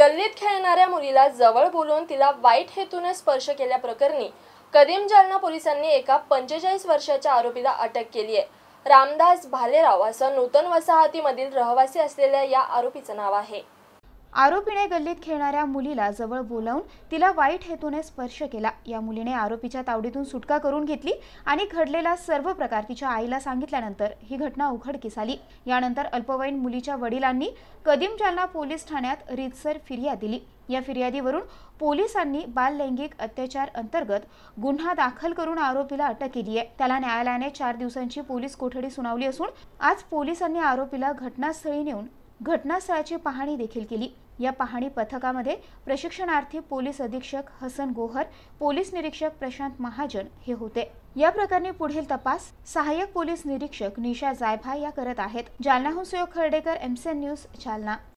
गल्लीत खेळणाऱ्या मुलीला जवळ बोलून तिला वाईट हेतूने स्पर्श केल्याप्रकरणी कदीम जालना पोलिसांनी एका पंचेचाळीस वर्षाच्या आरोपीला अटक केली आहे रामदास भालेराव असं नूतन वसाहतीमधील रहिवासी असलेल्या या आरोपीचं नाव आहे आरोपीने गल्लीत खेळणाऱ्या मुलीला जवळ बोलावून तिला वाईट हेतूने स्पर्श केला या मुलीने आरोपीच्या तावडीतून सुटका करून घेतली आणि घडलेला सर्व प्रकार तिच्या आईला सांगितल्यानंतर ही घटना उघडकीस आली यानंतर अल्पवयीन मुलीच्या वडिलांनी कदीम जालना पोलीस ठाण्यात रीतसर फिर्याद दिली या फिर्यादीवरून पोलिसांनी बाल लैंगिक अत्याचार अंतर्गत गुन्हा दाखल करून आरोपीला अटक केली आहे त्याला न्यायालयाने चार दिवसांची पोलीस कोठडी सुनावली असून आज पोलिसांनी आरोपीला घटनास्थळी नेऊन घटनास्थळाची पाहणी देखील केली या पाहणी पथकामध्ये प्रशिक्षणार्थी पोलीस अधीक्षक हसन गोहर पोलीस निरीक्षक प्रशांत महाजन हे होते या प्रकरणी पुढील तपास सहाय्यक पोलीस निरीक्षक निशा जायभा या करत आहेत जालनाहून सुयोग खर्डेकर एमसीएन न्यूज जालना